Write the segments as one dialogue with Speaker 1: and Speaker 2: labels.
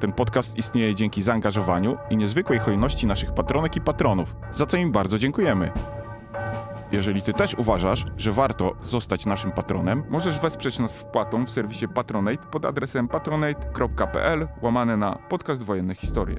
Speaker 1: Ten podcast istnieje dzięki zaangażowaniu i niezwykłej hojności naszych patronek i patronów, za co im bardzo dziękujemy. Jeżeli ty też uważasz, że warto zostać naszym patronem, możesz wesprzeć nas wpłatą w serwisie Patronate pod adresem patronate.pl łamane na podcast Wojenne Historie.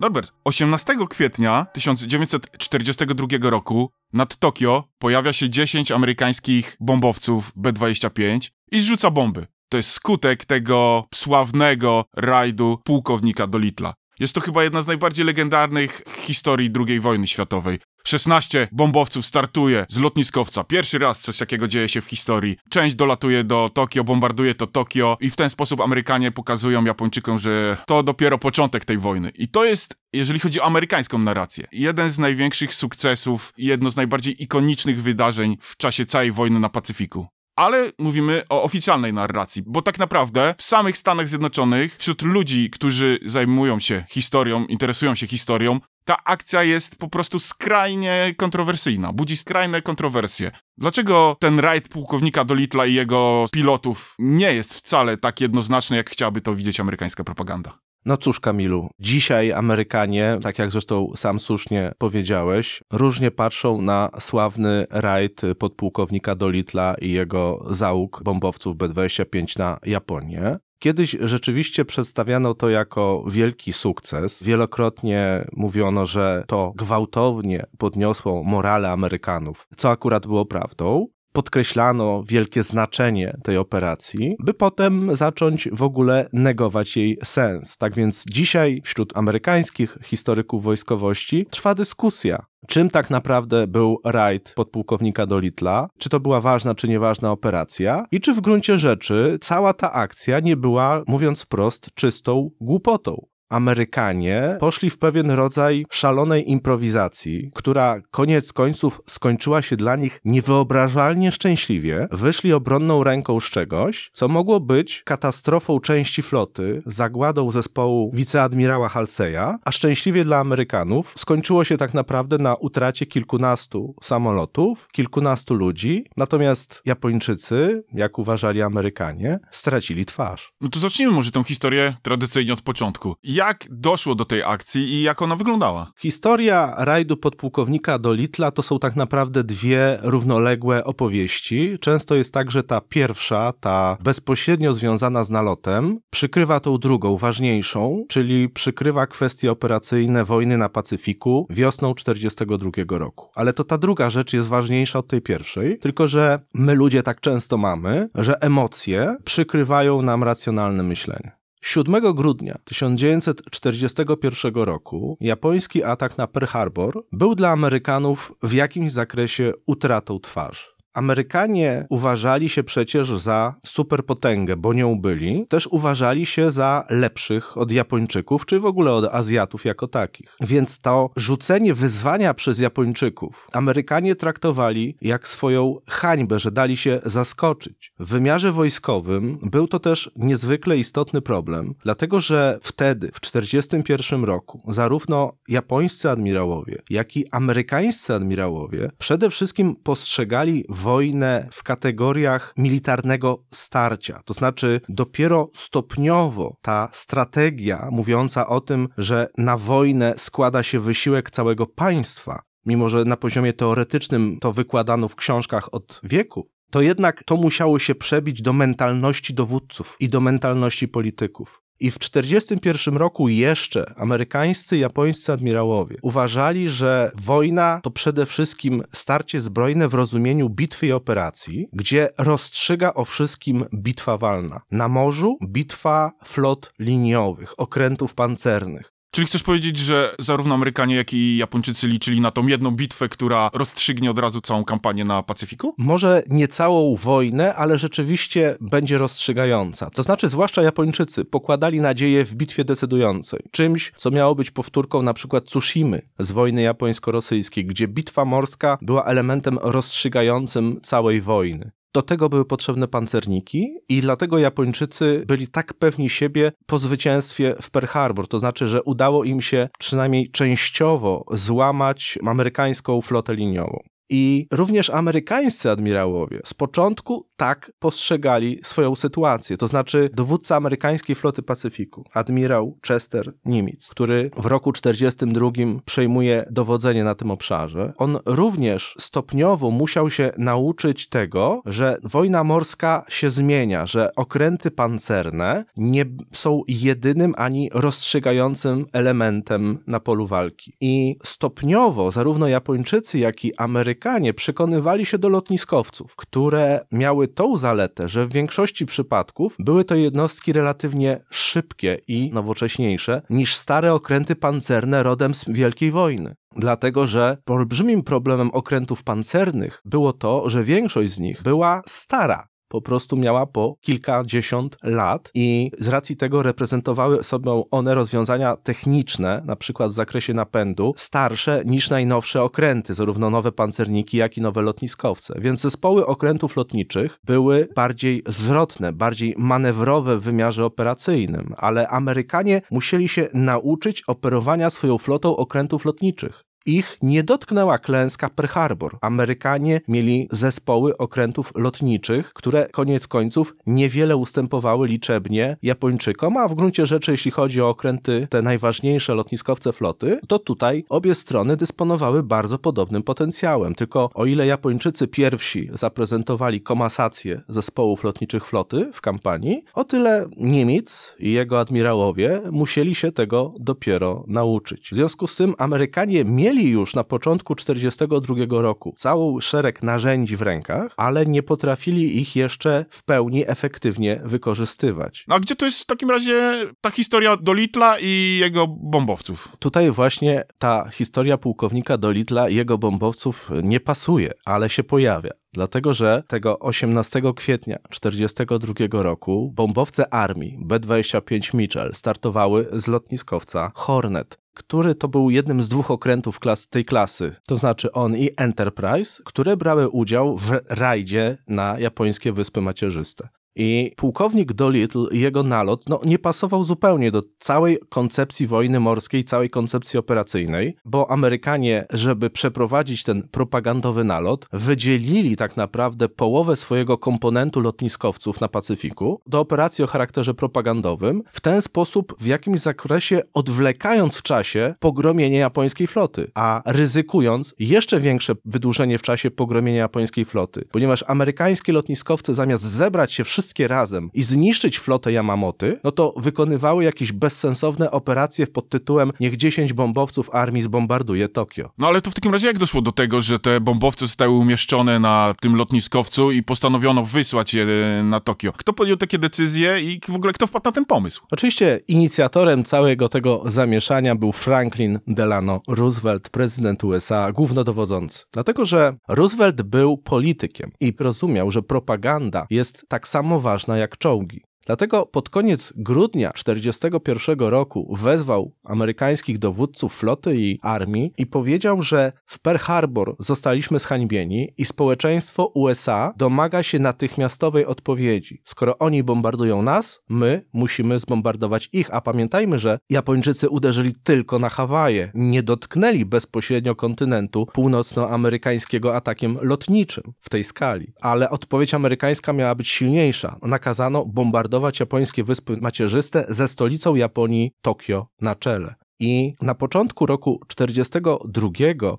Speaker 1: Norbert, 18 kwietnia 1942 roku nad Tokio pojawia się 10 amerykańskich bombowców B-25 i zrzuca bomby. To jest skutek tego sławnego rajdu pułkownika Dolitla. Jest to chyba jedna z najbardziej legendarnych historii II wojny światowej. 16 bombowców startuje z lotniskowca. Pierwszy raz coś takiego dzieje się w historii. Część dolatuje do Tokio, bombarduje to Tokio i w ten sposób Amerykanie pokazują Japończykom, że to dopiero początek tej wojny. I to jest, jeżeli chodzi o amerykańską narrację, jeden z największych sukcesów, jedno z najbardziej ikonicznych wydarzeń w czasie całej wojny na Pacyfiku ale mówimy o oficjalnej narracji, bo tak naprawdę w samych Stanach Zjednoczonych, wśród ludzi, którzy zajmują się historią, interesują się historią, ta akcja jest po prostu skrajnie kontrowersyjna, budzi skrajne kontrowersje. Dlaczego ten rajd pułkownika Dolitla i jego pilotów nie jest wcale tak jednoznaczny, jak chciałaby to widzieć amerykańska propaganda?
Speaker 2: No cóż, Kamilu, dzisiaj Amerykanie, tak jak zresztą sam słusznie powiedziałeś, różnie patrzą na sławny rajd podpułkownika Dolitla i jego załóg bombowców B-25 na Japonię. Kiedyś rzeczywiście przedstawiano to jako wielki sukces. Wielokrotnie mówiono, że to gwałtownie podniosło morale Amerykanów, co akurat było prawdą podkreślano wielkie znaczenie tej operacji, by potem zacząć w ogóle negować jej sens. Tak więc dzisiaj wśród amerykańskich historyków wojskowości trwa dyskusja, czym tak naprawdę był rajd podpułkownika Dolitla, czy to była ważna czy nieważna operacja i czy w gruncie rzeczy cała ta akcja nie była, mówiąc wprost, czystą głupotą. Amerykanie poszli w pewien rodzaj szalonej improwizacji, która koniec końców skończyła się dla nich niewyobrażalnie szczęśliwie. Wyszli obronną ręką z czegoś, co mogło być katastrofą części floty, zagładą zespołu wiceadmirała Halseya, a szczęśliwie dla Amerykanów skończyło się tak naprawdę na utracie kilkunastu samolotów, kilkunastu ludzi, natomiast Japończycy, jak uważali Amerykanie, stracili twarz.
Speaker 1: No to zacznijmy może tę historię tradycyjnie od początku. Ja jak doszło do tej akcji i jak ona wyglądała?
Speaker 2: Historia rajdu podpułkownika do Litla to są tak naprawdę dwie równoległe opowieści. Często jest tak, że ta pierwsza, ta bezpośrednio związana z nalotem, przykrywa tą drugą, ważniejszą, czyli przykrywa kwestie operacyjne wojny na Pacyfiku wiosną 1942 roku. Ale to ta druga rzecz jest ważniejsza od tej pierwszej, tylko że my ludzie tak często mamy, że emocje przykrywają nam racjonalne myślenie. 7 grudnia 1941 roku japoński atak na Pearl Harbor był dla Amerykanów w jakimś zakresie utratą twarzy. Amerykanie uważali się przecież za superpotęgę, bo nią byli. Też uważali się za lepszych od Japończyków, czy w ogóle od Azjatów jako takich. Więc to rzucenie wyzwania przez Japończyków Amerykanie traktowali jak swoją hańbę, że dali się zaskoczyć. W wymiarze wojskowym był to też niezwykle istotny problem, dlatego że wtedy, w 1941 roku, zarówno japońscy admirałowie, jak i amerykańscy admirałowie przede wszystkim postrzegali wojnę w kategoriach militarnego starcia. To znaczy, dopiero stopniowo ta strategia mówiąca o tym, że na wojnę składa się wysiłek całego państwa, mimo że na poziomie teoretycznym to wykładano w książkach od wieku, to jednak to musiało się przebić do mentalności dowódców i do mentalności polityków. I w 1941 roku jeszcze amerykańscy i japońscy admirałowie uważali, że wojna to przede wszystkim starcie zbrojne w rozumieniu bitwy i operacji, gdzie rozstrzyga o wszystkim bitwa walna. Na morzu bitwa flot liniowych, okrętów pancernych.
Speaker 1: Czyli chcesz powiedzieć, że zarówno Amerykanie, jak i Japończycy liczyli na tą jedną bitwę, która rozstrzygnie od razu całą kampanię na Pacyfiku?
Speaker 2: Może nie całą wojnę, ale rzeczywiście będzie rozstrzygająca. To znaczy, zwłaszcza Japończycy pokładali nadzieję w bitwie decydującej. Czymś, co miało być powtórką na przykład Tsushimy z wojny japońsko-rosyjskiej, gdzie bitwa morska była elementem rozstrzygającym całej wojny. Do tego były potrzebne pancerniki i dlatego Japończycy byli tak pewni siebie po zwycięstwie w Pearl Harbor. To znaczy, że udało im się przynajmniej częściowo złamać amerykańską flotę liniową. I również amerykańscy admirałowie z początku tak postrzegali swoją sytuację. To znaczy dowódca amerykańskiej floty Pacyfiku, admirał Chester Nimitz, który w roku 1942 przejmuje dowodzenie na tym obszarze, on również stopniowo musiał się nauczyć tego, że wojna morska się zmienia, że okręty pancerne nie są jedynym ani rozstrzygającym elementem na polu walki. I stopniowo zarówno Japończycy, jak i Amerykanie Amerykanie przekonywali się do lotniskowców, które miały tą zaletę, że w większości przypadków były to jednostki relatywnie szybkie i nowocześniejsze niż stare okręty pancerne rodem z Wielkiej Wojny. Dlatego, że olbrzymim problemem okrętów pancernych było to, że większość z nich była stara, po prostu miała po kilkadziesiąt lat i z racji tego reprezentowały sobą one rozwiązania techniczne, na przykład w zakresie napędu, starsze niż najnowsze okręty, zarówno nowe pancerniki, jak i nowe lotniskowce. Więc zespoły okrętów lotniczych były bardziej zwrotne, bardziej manewrowe w wymiarze operacyjnym, ale Amerykanie musieli się nauczyć operowania swoją flotą okrętów lotniczych. Ich nie dotknęła klęska Pearl Harbor. Amerykanie mieli zespoły okrętów lotniczych, które koniec końców niewiele ustępowały liczebnie Japończykom, a w gruncie rzeczy, jeśli chodzi o okręty, te najważniejsze lotniskowce floty, to tutaj obie strony dysponowały bardzo podobnym potencjałem. Tylko o ile Japończycy pierwsi zaprezentowali komasację zespołów lotniczych floty w kampanii, o tyle Niemiec i jego admirałowie musieli się tego dopiero nauczyć. W związku z tym Amerykanie mieli mieli już na początku 1942 roku cały szereg narzędzi w rękach, ale nie potrafili ich jeszcze w pełni efektywnie wykorzystywać.
Speaker 1: No a gdzie to jest w takim razie ta historia Dolitla i jego bombowców? Tutaj właśnie
Speaker 2: ta historia pułkownika Dolitla i jego bombowców nie pasuje, ale się pojawia. Dlatego, że tego 18 kwietnia 1942 roku bombowce armii B-25 Mitchell startowały z lotniskowca Hornet który to był jednym z dwóch okrętów klas, tej klasy, to znaczy on i Enterprise, które brały udział w rajdzie na japońskie wyspy macierzyste. I pułkownik Dolittle i jego nalot no, nie pasował zupełnie do całej koncepcji wojny morskiej, całej koncepcji operacyjnej, bo Amerykanie, żeby przeprowadzić ten propagandowy nalot, wydzielili tak naprawdę połowę swojego komponentu lotniskowców na Pacyfiku do operacji o charakterze propagandowym, w ten sposób w jakimś zakresie odwlekając w czasie pogromienie japońskiej floty, a ryzykując jeszcze większe wydłużenie w czasie pogromienia japońskiej floty, ponieważ amerykańskie lotniskowcy zamiast zebrać się wszyscy wszystkie razem i zniszczyć flotę Yamamoty, no to wykonywały jakieś bezsensowne operacje pod tytułem niech 10 bombowców armii zbombarduje Tokio.
Speaker 1: No ale to w takim razie jak doszło do tego, że te bombowce zostały umieszczone na tym lotniskowcu i postanowiono wysłać je e, na Tokio? Kto podjął takie decyzje i w ogóle kto wpadł na ten pomysł?
Speaker 2: Oczywiście inicjatorem całego tego zamieszania był Franklin Delano Roosevelt, prezydent USA, głównodowodzący. Dlatego, że Roosevelt był politykiem i rozumiał, że propaganda jest tak samo ważna jak czołgi. Dlatego pod koniec grudnia 1941 roku wezwał amerykańskich dowódców floty i armii i powiedział, że w Pearl Harbor zostaliśmy zhańbieni i społeczeństwo USA domaga się natychmiastowej odpowiedzi. Skoro oni bombardują nas, my musimy zbombardować ich, a pamiętajmy, że Japończycy uderzyli tylko na Hawaje, nie dotknęli bezpośrednio kontynentu północnoamerykańskiego atakiem lotniczym w tej skali. Ale odpowiedź amerykańska miała być silniejsza. Nakazano bombardować japońskie wyspy macierzyste ze stolicą Japonii Tokio na czele. I na początku roku 42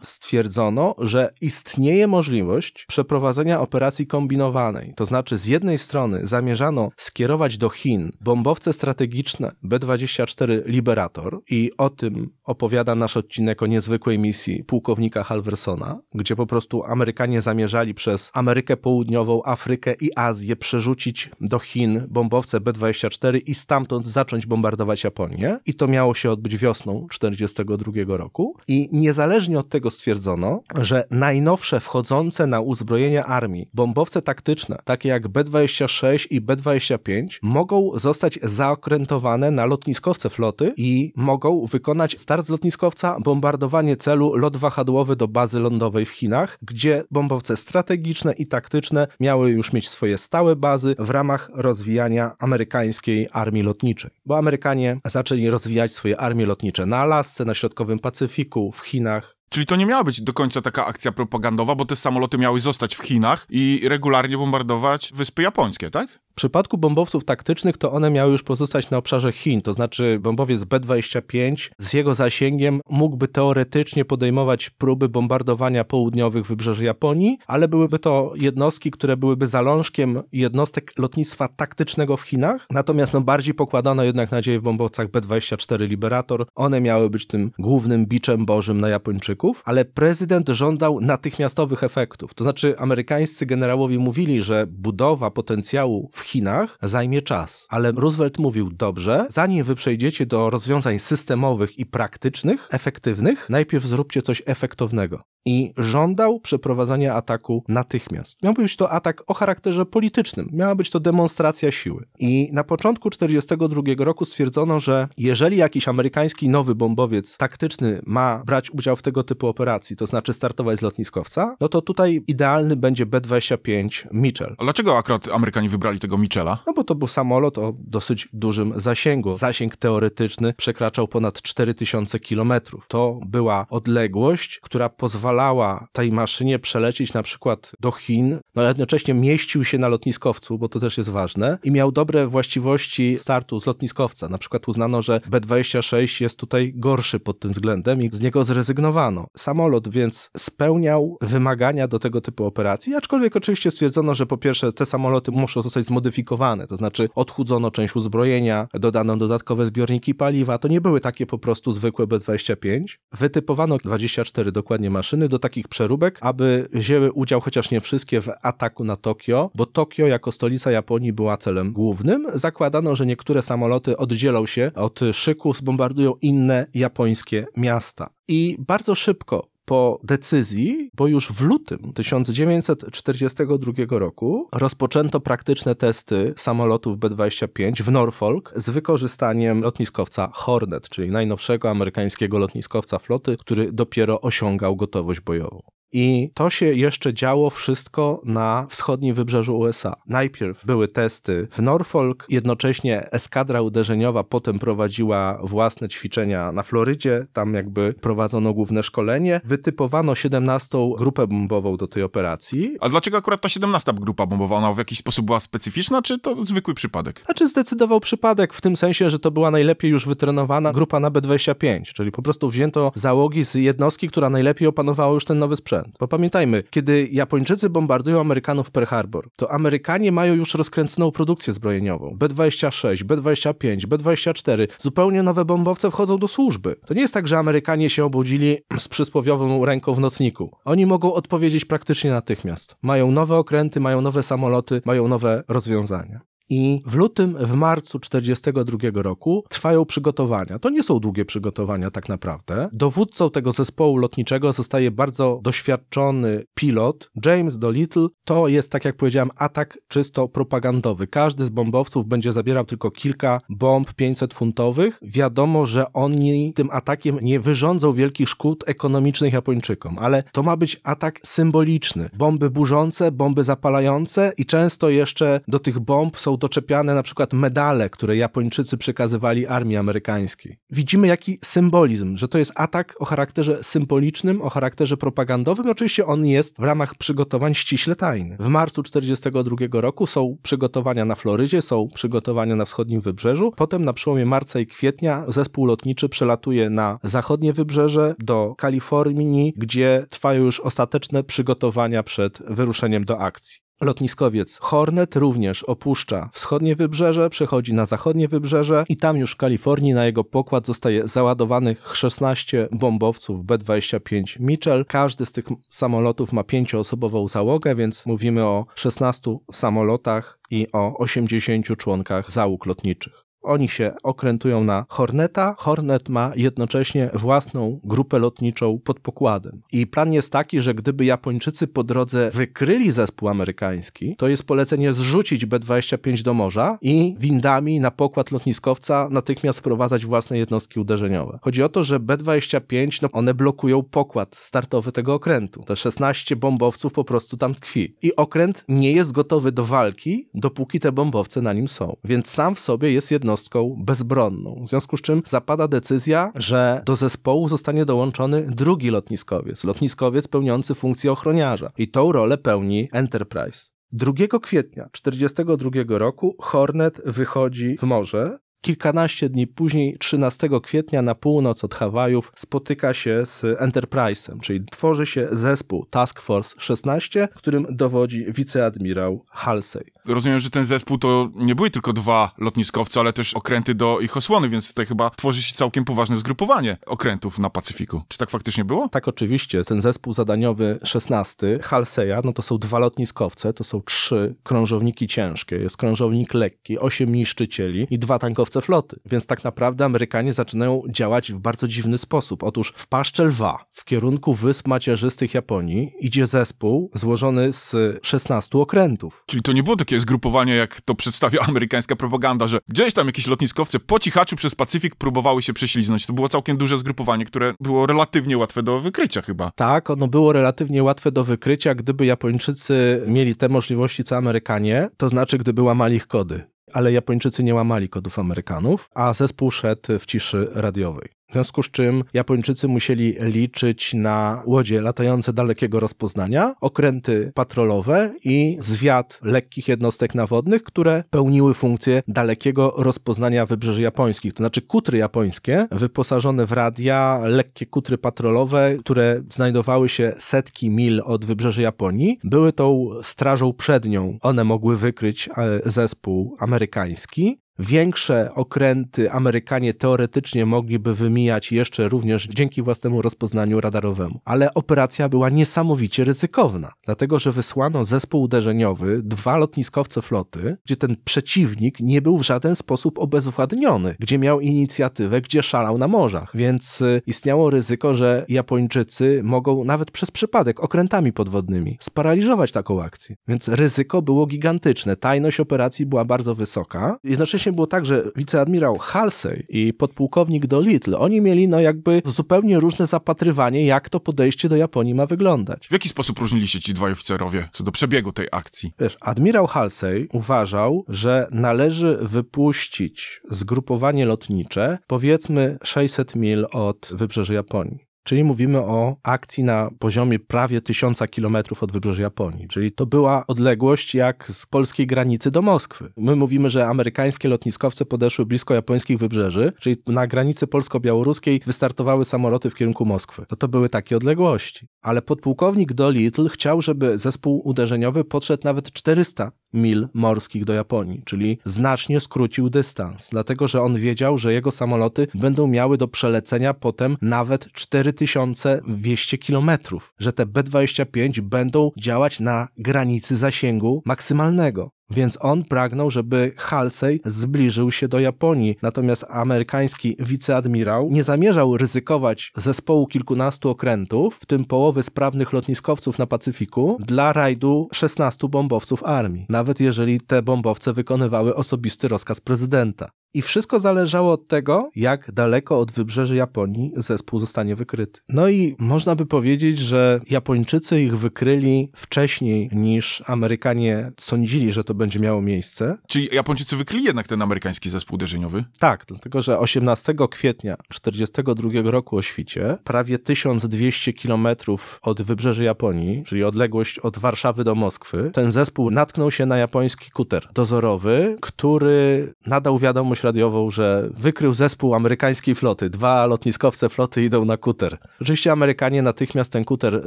Speaker 2: stwierdzono, że istnieje możliwość przeprowadzenia operacji kombinowanej. To znaczy, z jednej strony zamierzano skierować do Chin bombowce strategiczne B-24 Liberator, i o tym opowiada nasz odcinek o niezwykłej misji pułkownika Halversona, gdzie po prostu Amerykanie zamierzali przez Amerykę Południową, Afrykę i Azję przerzucić do Chin bombowce B-24 i stamtąd zacząć bombardować Japonię. I to miało się odbyć wiosną wiosną 1942 roku i niezależnie od tego stwierdzono, że najnowsze wchodzące na uzbrojenie armii bombowce taktyczne, takie jak B-26 i B-25, mogą zostać zaokrętowane na lotniskowce floty i mogą wykonać start z lotniskowca, bombardowanie celu, lot wahadłowy do bazy lądowej w Chinach, gdzie bombowce strategiczne i taktyczne miały już mieć swoje stałe bazy w ramach rozwijania amerykańskiej armii lotniczej. Bo Amerykanie zaczęli rozwijać swoje armie lotnicze na Alasce, na środkowym Pacyfiku, w Chinach.
Speaker 1: Czyli to nie miała być do końca taka akcja propagandowa, bo te samoloty miały zostać w Chinach i regularnie bombardować wyspy japońskie, tak?
Speaker 2: W przypadku bombowców taktycznych to one miały już pozostać na obszarze Chin, to znaczy bombowiec B-25 z jego zasięgiem mógłby teoretycznie podejmować próby bombardowania południowych wybrzeży Japonii, ale byłyby to jednostki, które byłyby zalążkiem jednostek lotnictwa taktycznego w Chinach, natomiast no bardziej pokładano jednak nadzieję w bombowcach B-24 Liberator, one miały być tym głównym biczem bożym na Japończyków, ale prezydent żądał natychmiastowych efektów, to znaczy amerykańscy generałowie mówili, że budowa potencjału w Chinach zajmie czas. Ale Roosevelt mówił dobrze, zanim wy przejdziecie do rozwiązań systemowych i praktycznych, efektywnych, najpierw zróbcie coś efektownego. I żądał przeprowadzania ataku natychmiast. Miał być to atak o charakterze politycznym, miała być to demonstracja siły. I na początku 1942 roku stwierdzono, że jeżeli jakiś amerykański nowy bombowiec taktyczny ma brać udział w tego typu operacji, to znaczy startować z lotniskowca, no to tutaj idealny będzie B-25
Speaker 1: Mitchell. A dlaczego akurat Amerykanie wybrali tego tego Michela?
Speaker 2: No bo to był samolot o dosyć dużym zasięgu. Zasięg teoretyczny przekraczał ponad 4000 km. To była odległość, która pozwalała tej maszynie przelecieć na przykład do Chin, no a jednocześnie mieścił się na lotniskowcu, bo to też jest ważne, i miał dobre właściwości startu z lotniskowca. Na przykład uznano, że B-26 jest tutaj gorszy pod tym względem i z niego zrezygnowano. Samolot więc spełniał wymagania do tego typu operacji, aczkolwiek oczywiście stwierdzono, że po pierwsze te samoloty muszą zostać zmodyfikowane, modyfikowane, to znaczy odchudzono część uzbrojenia, dodano dodatkowe zbiorniki paliwa, to nie były takie po prostu zwykłe B-25. Wytypowano 24 dokładnie maszyny do takich przeróbek, aby wzięły udział chociaż nie wszystkie w ataku na Tokio, bo Tokio jako stolica Japonii była celem głównym. Zakładano, że niektóre samoloty oddzielą się od szyku, zbombardują inne japońskie miasta. I bardzo szybko po decyzji, bo już w lutym 1942 roku rozpoczęto praktyczne testy samolotów B-25 w Norfolk z wykorzystaniem lotniskowca Hornet, czyli najnowszego amerykańskiego lotniskowca floty, który dopiero osiągał gotowość bojową. I to się jeszcze działo wszystko na wschodnim wybrzeżu USA. Najpierw były testy w Norfolk, jednocześnie eskadra uderzeniowa potem prowadziła własne ćwiczenia na Florydzie, tam jakby prowadzono główne szkolenie. Wytypowano 17 grupę bombową do tej operacji. A dlaczego akurat ta 17
Speaker 1: grupa bombowa? Ona w jakiś sposób była specyficzna, czy to zwykły przypadek?
Speaker 2: Znaczy zdecydował przypadek w tym sensie, że to była najlepiej już wytrenowana grupa na B25, czyli po prostu wzięto załogi z jednostki, która najlepiej opanowała już ten nowy sprzęt. Island. Bo pamiętajmy, kiedy Japończycy bombardują Amerykanów Pearl Harbor, to Amerykanie mają już rozkręconą produkcję zbrojeniową. B-26, B-25, B-24, zupełnie nowe bombowce wchodzą do służby. To nie jest tak, że Amerykanie się obudzili z przysłowiową ręką w nocniku. Oni mogą odpowiedzieć praktycznie natychmiast. Mają nowe okręty, mają nowe samoloty, mają nowe rozwiązania. I w lutym, w marcu 1942 roku trwają przygotowania. To nie są długie przygotowania tak naprawdę. Dowódcą tego zespołu lotniczego zostaje bardzo doświadczony pilot James Dolittle. To jest, tak jak powiedziałem, atak czysto propagandowy. Każdy z bombowców będzie zabierał tylko kilka bomb 500 funtowych. Wiadomo, że oni tym atakiem nie wyrządzą wielkich szkód ekonomicznych Japończykom, ale to ma być atak symboliczny. Bomby burzące, bomby zapalające i często jeszcze do tych bomb są doczepiane na przykład medale, które Japończycy przekazywali armii amerykańskiej. Widzimy jaki symbolizm, że to jest atak o charakterze symbolicznym, o charakterze propagandowym. Oczywiście on jest w ramach przygotowań ściśle tajny. W marcu 1942 roku są przygotowania na Florydzie, są przygotowania na wschodnim wybrzeżu. Potem na przełomie marca i kwietnia zespół lotniczy przelatuje na zachodnie wybrzeże do Kalifornii, gdzie trwają już ostateczne przygotowania przed wyruszeniem do akcji. Lotniskowiec Hornet również opuszcza wschodnie wybrzeże, przechodzi na zachodnie wybrzeże i tam już w Kalifornii na jego pokład zostaje załadowanych 16 bombowców B-25 Mitchell. Każdy z tych samolotów ma pięcioosobową załogę, więc mówimy o 16 samolotach i o 80 członkach załóg lotniczych. Oni się okrętują na Horneta. Hornet ma jednocześnie własną grupę lotniczą pod pokładem. I plan jest taki, że gdyby Japończycy po drodze wykryli zespół amerykański, to jest polecenie zrzucić B-25 do morza i windami na pokład lotniskowca natychmiast wprowadzać własne jednostki uderzeniowe. Chodzi o to, że B-25, no one blokują pokład startowy tego okrętu. Te 16 bombowców po prostu tam tkwi. I okręt nie jest gotowy do walki, dopóki te bombowce na nim są. Więc sam w sobie jest jedno jednostką bezbronną. W związku z czym zapada decyzja, że do zespołu zostanie dołączony drugi lotniskowiec, lotniskowiec pełniący funkcję ochroniarza i tą rolę pełni Enterprise. 2 kwietnia 1942 roku Hornet wychodzi w morze Kilkanaście dni później, 13 kwietnia, na północ od Hawajów, spotyka się z Enterprise'em, czyli tworzy się zespół Task Force 16, którym dowodzi wiceadmirał
Speaker 1: Halsey. Rozumiem, że ten zespół to nie były tylko dwa lotniskowce, ale też okręty do ich osłony, więc tutaj chyba tworzy się całkiem poważne zgrupowanie okrętów na Pacyfiku. Czy tak faktycznie
Speaker 2: było? Tak, oczywiście. Ten zespół zadaniowy 16, Halseya, no to są dwa lotniskowce, to są trzy krążowniki ciężkie, jest krążownik lekki, osiem niszczycieli i dwa tankowce floty. Więc tak naprawdę Amerykanie zaczynają działać w bardzo dziwny sposób. Otóż w paszczę lwa, w kierunku wysp macierzystych Japonii, idzie zespół złożony z 16
Speaker 1: okrętów. Czyli to nie było takie takie zgrupowania, jak to przedstawia amerykańska propaganda, że gdzieś tam jakieś lotniskowce po cichaczu przez Pacyfik próbowały się prześliznąć. To było całkiem duże zgrupowanie, które było relatywnie łatwe do wykrycia chyba.
Speaker 2: Tak, ono było relatywnie łatwe do wykrycia, gdyby Japończycy mieli te możliwości co Amerykanie, to znaczy gdyby łamali ich kody ale Japończycy nie łamali kodów Amerykanów, a zespół szedł w ciszy radiowej. W związku z czym Japończycy musieli liczyć na łodzie latające dalekiego rozpoznania, okręty patrolowe i zwiat lekkich jednostek nawodnych, które pełniły funkcję dalekiego rozpoznania wybrzeży japońskich. To znaczy kutry japońskie wyposażone w radia, lekkie kutry patrolowe, które znajdowały się setki mil od wybrzeży Japonii, były tą strażą przednią. One mogły wykryć e, zespół amerykański. Większe okręty Amerykanie teoretycznie mogliby wymijać jeszcze również dzięki własnemu rozpoznaniu radarowemu, ale operacja była niesamowicie ryzykowna, dlatego że wysłano zespół uderzeniowy, dwa lotniskowce floty, gdzie ten przeciwnik nie był w żaden sposób obezwładniony, gdzie miał inicjatywę, gdzie szalał na morzach, więc y, istniało ryzyko, że Japończycy mogą nawet przez przypadek okrętami podwodnymi sparaliżować taką akcję. Więc ryzyko było gigantyczne, tajność operacji była bardzo wysoka, jednocześnie wcześniej było tak, że wiceadmirał Halsey i podpułkownik do Little, oni mieli no jakby zupełnie różne zapatrywanie, jak to podejście do Japonii ma wyglądać.
Speaker 1: W jaki sposób różnili się ci dwaj oficerowie co do przebiegu tej akcji?
Speaker 2: Wiesz, admirał Halsey uważał, że należy wypuścić zgrupowanie lotnicze powiedzmy 600 mil od wybrzeży Japonii. Czyli mówimy o akcji na poziomie prawie tysiąca kilometrów od wybrzeży Japonii. Czyli to była odległość jak z polskiej granicy do Moskwy. My mówimy, że amerykańskie lotniskowce podeszły blisko japońskich wybrzeży, czyli na granicy polsko-białoruskiej wystartowały samoloty w kierunku Moskwy. No to były takie odległości. Ale podpułkownik Dolittle chciał, żeby zespół uderzeniowy podszedł nawet 400 mil morskich do Japonii, czyli znacznie skrócił dystans, dlatego że on wiedział, że jego samoloty będą miały do przelecenia potem nawet 4200 kilometrów, że te B-25 będą działać na granicy zasięgu maksymalnego. Więc on pragnął, żeby Halsey zbliżył się do Japonii. Natomiast amerykański wiceadmirał nie zamierzał ryzykować zespołu kilkunastu okrętów, w tym połowy sprawnych lotniskowców na Pacyfiku, dla rajdu 16 bombowców armii, nawet jeżeli te bombowce wykonywały osobisty rozkaz prezydenta. I wszystko zależało od tego, jak daleko od wybrzeży Japonii zespół zostanie wykryty. No i można by powiedzieć, że Japończycy ich wykryli wcześniej niż Amerykanie sądzili, że to będzie miało miejsce.
Speaker 1: Czyli Japończycy wykryli jednak ten amerykański zespół uderzeniowy?
Speaker 2: Tak, dlatego że 18 kwietnia 1942 roku o świcie, prawie 1200 kilometrów od wybrzeży Japonii, czyli odległość od Warszawy do Moskwy, ten zespół natknął się na japoński kuter dozorowy, który nadał wiadomość radiową, że wykrył zespół amerykańskiej floty. Dwa lotniskowce floty idą na kuter. Oczywiście Amerykanie natychmiast ten kuter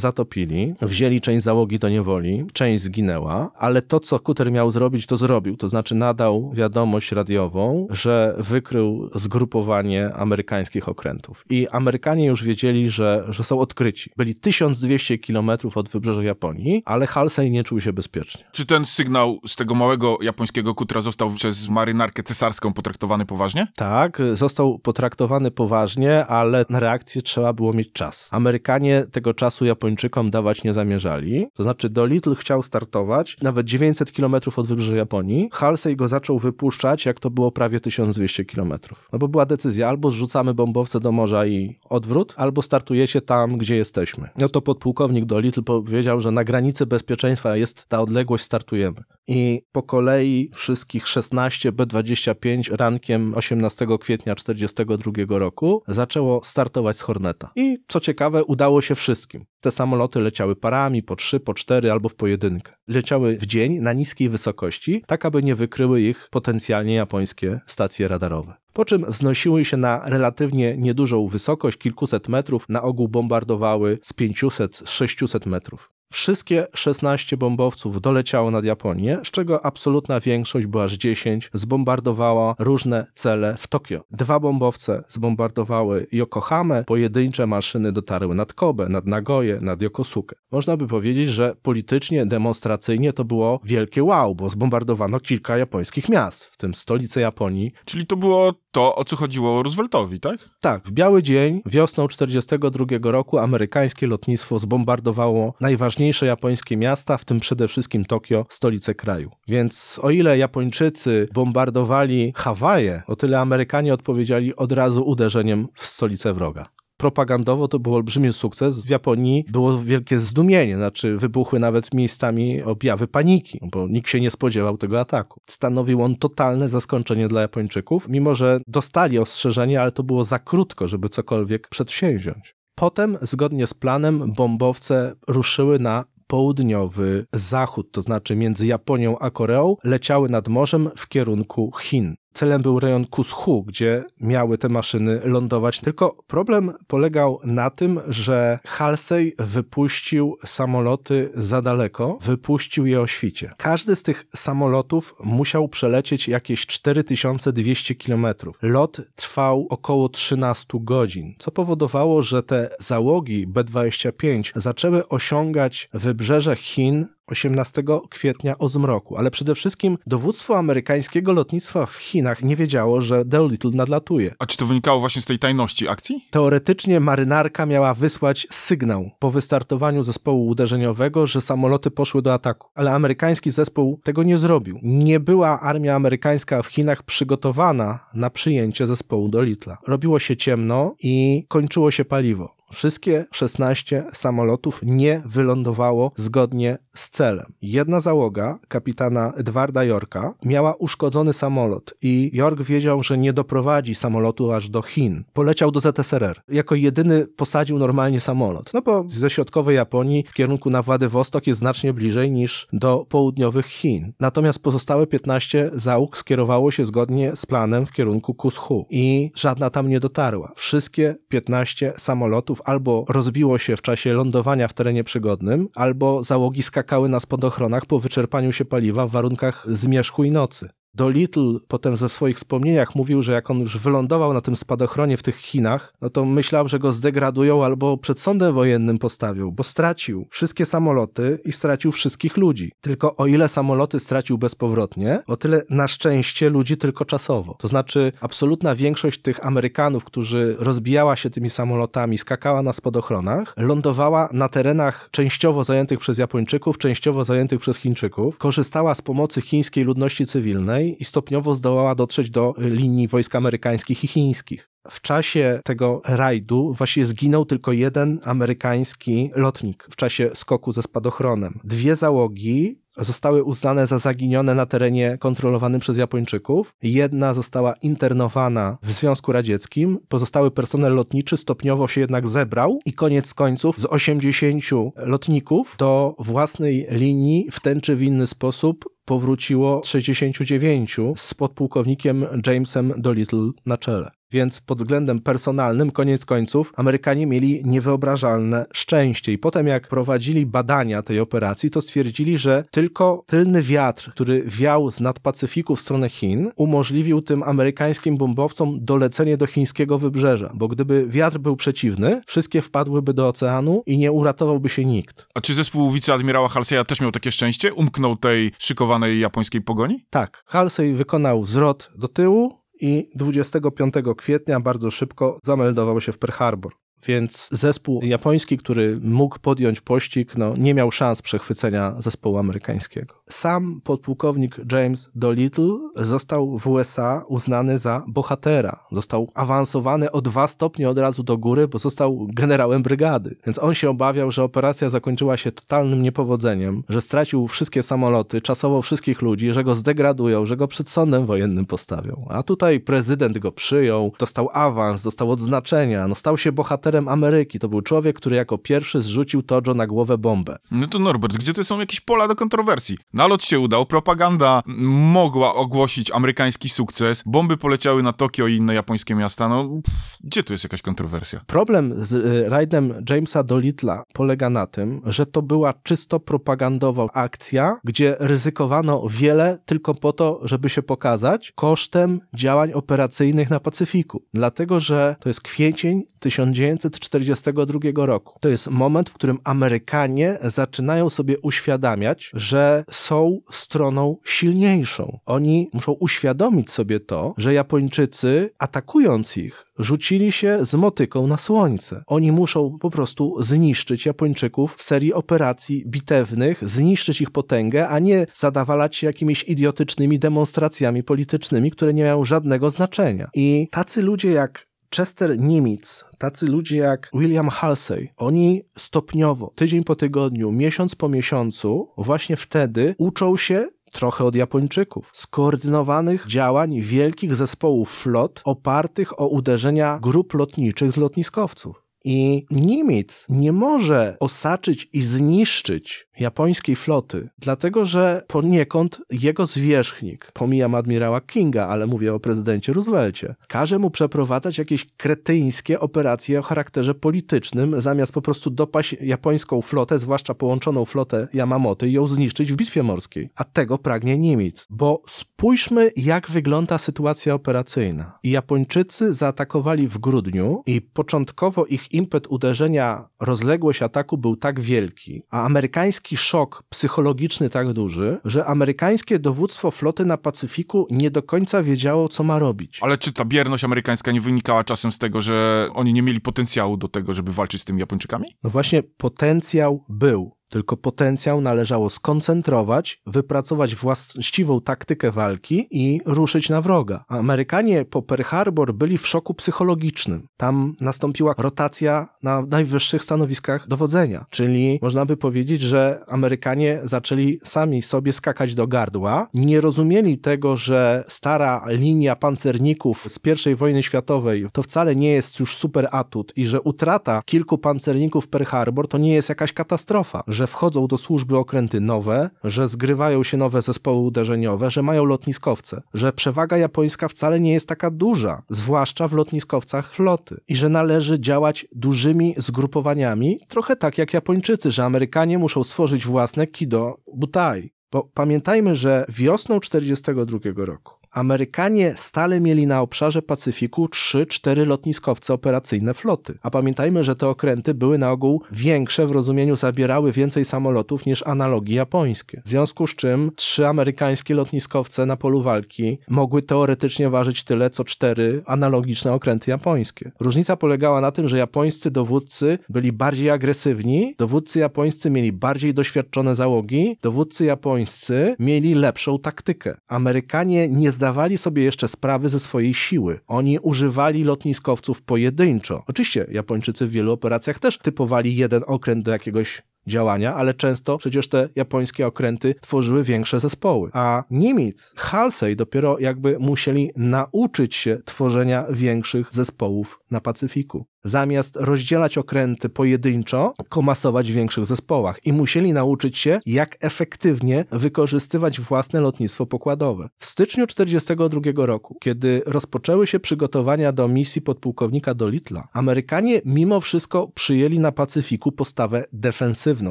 Speaker 2: zatopili, wzięli część załogi do niewoli, część zginęła, ale to, co kuter miał zrobić, to zrobił. To znaczy nadał wiadomość radiową, że wykrył zgrupowanie amerykańskich okrętów. I Amerykanie już wiedzieli, że, że są odkryci. Byli 1200 kilometrów od wybrzeża Japonii, ale Halsey nie czuł się bezpiecznie.
Speaker 1: Czy ten sygnał z tego małego japońskiego kutra został przez marynarkę cesarską potraktowany potraktowany poważnie?
Speaker 2: Tak, został potraktowany poważnie, ale na reakcję trzeba było mieć czas. Amerykanie tego czasu Japończykom dawać nie zamierzali. To znaczy, Dolittle chciał startować nawet 900 km od wybrzeża Japonii. Halsey go zaczął wypuszczać, jak to było prawie 1200 km. No bo była decyzja, albo zrzucamy bombowce do morza i odwrót, albo startujecie tam, gdzie jesteśmy. No to podpułkownik Dolittle powiedział, że na granicy bezpieczeństwa jest ta odległość, startujemy. I po kolei wszystkich 16 B25 ran rankiem 18 kwietnia 1942 roku zaczęło startować z Horneta. I co ciekawe, udało się wszystkim. Te samoloty leciały parami, po trzy, po cztery albo w pojedynkę. Leciały w dzień na niskiej wysokości, tak aby nie wykryły ich potencjalnie japońskie stacje radarowe. Po czym wznosiły się na relatywnie niedużą wysokość, kilkuset metrów, na ogół bombardowały z 500-600 metrów. Wszystkie 16 bombowców doleciało nad Japonię, z czego absolutna większość, bo aż 10, zbombardowała różne cele w Tokio. Dwa bombowce zbombardowały Yokohamę, pojedyncze maszyny dotarły nad Kobe, nad Nagoję, nad Yokosuke. Można by powiedzieć, że politycznie, demonstracyjnie to było wielkie wow, bo zbombardowano kilka japońskich miast, w tym stolice Japonii.
Speaker 1: Czyli to było to, o co chodziło Rooseveltowi, tak?
Speaker 2: Tak. W biały dzień wiosną 1942 roku amerykańskie lotnictwo zbombardowało najważniejsze japońskie miasta, w tym przede wszystkim Tokio, stolicę kraju. Więc o ile Japończycy bombardowali Hawaje, o tyle Amerykanie odpowiedzieli od razu uderzeniem w stolicę wroga propagandowo to był olbrzymi sukces. W Japonii było wielkie zdumienie, znaczy wybuchły nawet miejscami objawy paniki, bo nikt się nie spodziewał tego ataku. Stanowił on totalne zaskoczenie dla Japończyków, mimo że dostali ostrzeżenie, ale to było za krótko, żeby cokolwiek przedsięwziąć. Potem, zgodnie z planem, bombowce ruszyły na południowy zachód, to znaczy między Japonią a Koreą, leciały nad morzem w kierunku Chin. Celem był rejon Kushu, gdzie miały te maszyny lądować. Tylko problem polegał na tym, że Halsey wypuścił samoloty za daleko, wypuścił je o świcie. Każdy z tych samolotów musiał przelecieć jakieś 4200 km. Lot trwał około 13 godzin, co powodowało, że te załogi B-25 zaczęły osiągać wybrzeże Chin 18 kwietnia o zmroku, ale przede wszystkim dowództwo amerykańskiego lotnictwa w Chinach nie wiedziało, że Doolittle
Speaker 1: nadlatuje. A czy to wynikało właśnie z tej tajności akcji?
Speaker 2: Teoretycznie marynarka miała wysłać sygnał po wystartowaniu zespołu uderzeniowego, że samoloty poszły do ataku, ale amerykański zespół tego nie zrobił. Nie była armia amerykańska w Chinach przygotowana na przyjęcie zespołu Doolitla. Robiło się ciemno i kończyło się paliwo. Wszystkie 16 samolotów nie wylądowało zgodnie z celem. Jedna załoga kapitana Edwarda Yorka miała uszkodzony samolot i York wiedział, że nie doprowadzi samolotu aż do Chin. Poleciał do ZSRR. Jako jedyny posadził normalnie samolot. No bo ze środkowej Japonii w kierunku na Władywostok jest znacznie bliżej niż do południowych Chin. Natomiast pozostałe 15 załóg skierowało się zgodnie z planem w kierunku Kushu i żadna tam nie dotarła. Wszystkie 15 samolotów albo rozbiło się w czasie lądowania w terenie przygodnym, albo załogi skakały na spadochronach po wyczerpaniu się paliwa w warunkach zmierzchu i nocy. Dolittle potem ze swoich wspomnieniach mówił, że jak on już wylądował na tym spadochronie w tych Chinach, no to myślał, że go zdegradują albo przed sądem wojennym postawią, bo stracił wszystkie samoloty i stracił wszystkich ludzi. Tylko o ile samoloty stracił bezpowrotnie, o tyle na szczęście ludzi tylko czasowo. To znaczy absolutna większość tych Amerykanów, którzy rozbijała się tymi samolotami, skakała na spadochronach, lądowała na terenach częściowo zajętych przez Japończyków, częściowo zajętych przez Chińczyków, korzystała z pomocy chińskiej ludności cywilnej, północnej i stopniowo zdołała dotrzeć do y, linii wojsk amerykańskich i chińskich. W czasie tego rajdu właśnie zginął tylko jeden amerykański lotnik w czasie skoku ze spadochronem. Dwie załogi zostały uznane za zaginione na terenie kontrolowanym przez Japończyków. Jedna została internowana w Związku Radzieckim, pozostały personel lotniczy stopniowo się jednak zebrał i koniec końców z 80 lotników do własnej linii w ten czy w inny sposób powróciło 69 z podpułkownikiem Jamesem Dolittle na czele. Więc pod względem personalnym, koniec końców, Amerykanie mieli niewyobrażalne szczęście. I potem, jak prowadzili badania tej operacji, to stwierdzili, że tylko tylny wiatr, który wiał z nad Pacyfiku w stronę Chin, umożliwił tym amerykańskim bombowcom dolecenie do chińskiego wybrzeża. Bo gdyby wiatr był przeciwny, wszystkie wpadłyby do oceanu i nie uratowałby się nikt.
Speaker 1: A czy zespół wiceadmirała Halseya też miał takie szczęście? Umknął tej szykowanej japońskiej pogoni?
Speaker 2: Tak. Halsey wykonał zwrot do tyłu, i 25 kwietnia bardzo szybko zameldował się w Pearl Harbor. Więc zespół japoński, który mógł podjąć pościg, no, nie miał szans przechwycenia zespołu amerykańskiego. Sam podpułkownik James Dolittle został w USA uznany za bohatera. Został awansowany o dwa stopnie od razu do góry, bo został generałem brygady. Więc on się obawiał, że operacja zakończyła się totalnym niepowodzeniem, że stracił wszystkie samoloty, czasowo wszystkich ludzi, że go zdegradują, że go przed sądem wojennym postawią. A tutaj prezydent go przyjął, dostał awans, dostał odznaczenia, no stał się bohaterem bohaterem Ameryki. To był człowiek, który jako pierwszy zrzucił Tojo na głowę bombę.
Speaker 1: No to Norbert, gdzie tu są jakieś pola do kontrowersji? Nalot się udał, propaganda mogła ogłosić amerykański sukces, bomby poleciały na Tokio i inne japońskie miasta. No, pff, gdzie tu jest jakaś kontrowersja?
Speaker 2: Problem z y, rajdem Jamesa Dolittla polega na tym, że to była czysto propagandowa akcja, gdzie ryzykowano wiele tylko po to, żeby się pokazać, kosztem działań operacyjnych na Pacyfiku. Dlatego, że to jest kwiecień 1900 1942 roku. To jest moment, w którym Amerykanie zaczynają sobie uświadamiać, że są stroną silniejszą. Oni muszą uświadomić sobie to, że Japończycy, atakując ich, rzucili się z motyką na słońce. Oni muszą po prostu zniszczyć Japończyków w serii operacji bitewnych, zniszczyć ich potęgę, a nie zadawalać się jakimiś idiotycznymi demonstracjami politycznymi, które nie mają żadnego znaczenia. I tacy ludzie jak Chester Niemiec, tacy ludzie jak William Halsey, oni stopniowo, tydzień po tygodniu, miesiąc po miesiącu, właśnie wtedy uczą się trochę od Japończyków. Skoordynowanych działań wielkich zespołów flot opartych o uderzenia grup lotniczych z lotniskowców. I Niemiec nie może osaczyć i zniszczyć japońskiej floty, dlatego że poniekąd jego zwierzchnik, pomijam admirała Kinga, ale mówię o prezydencie Roosevelcie, każe mu przeprowadzać jakieś kretyńskie operacje o charakterze politycznym, zamiast po prostu dopaść japońską flotę, zwłaszcza połączoną flotę Yamamoto i ją zniszczyć w bitwie morskiej. A tego pragnie Niemiec. Bo spójrzmy, jak wygląda sytuacja operacyjna. Japończycy zaatakowali w grudniu i początkowo ich impet uderzenia, rozległość ataku był tak wielki, a amerykański amerykański szok psychologiczny tak duży, że amerykańskie dowództwo floty na Pacyfiku nie do końca wiedziało, co ma robić.
Speaker 1: Ale czy ta bierność amerykańska nie wynikała czasem z tego, że oni nie mieli potencjału do tego, żeby walczyć z tymi Japończykami?
Speaker 2: No właśnie, potencjał był tylko potencjał należało skoncentrować, wypracować właściwą taktykę walki i ruszyć na wroga. Amerykanie po Pearl Harbor byli w szoku psychologicznym. Tam nastąpiła rotacja na najwyższych stanowiskach dowodzenia, czyli można by powiedzieć, że Amerykanie zaczęli sami sobie skakać do gardła, nie rozumieli tego, że stara linia pancerników z I wojny światowej to wcale nie jest już super atut i że utrata kilku pancerników Pearl Harbor to nie jest jakaś katastrofa, że że wchodzą do służby okręty nowe, że zgrywają się nowe zespoły uderzeniowe, że mają lotniskowce, że przewaga japońska wcale nie jest taka duża, zwłaszcza w lotniskowcach floty, i że należy działać dużymi zgrupowaniami, trochę tak jak Japończycy, że Amerykanie muszą stworzyć własne kido butai. Bo pamiętajmy, że wiosną 1942 roku Amerykanie stale mieli na obszarze Pacyfiku 3-4 lotniskowce operacyjne floty. A pamiętajmy, że te okręty były na ogół większe w rozumieniu, zabierały więcej samolotów niż analogi japońskie. W związku z czym trzy amerykańskie lotniskowce na polu walki mogły teoretycznie ważyć tyle, co cztery analogiczne okręty japońskie. Różnica polegała na tym, że japońscy dowódcy byli bardziej agresywni, dowódcy japońscy mieli bardziej doświadczone załogi, dowódcy japońscy mieli lepszą taktykę. Amerykanie nie zdawali zdawali sobie jeszcze sprawy ze swojej siły. Oni używali lotniskowców pojedynczo. Oczywiście Japończycy w wielu operacjach też typowali jeden okręt do jakiegoś działania, ale często przecież te japońskie okręty tworzyły większe zespoły. A Niemiec, Halsey dopiero jakby musieli nauczyć się tworzenia większych zespołów na Pacyfiku. Zamiast rozdzielać okręty pojedynczo, komasować w większych zespołach i musieli nauczyć się, jak efektywnie wykorzystywać własne lotnictwo pokładowe. W styczniu 1942 roku, kiedy rozpoczęły się przygotowania do misji podpułkownika Dolitla, Amerykanie mimo wszystko przyjęli na Pacyfiku postawę defensywną.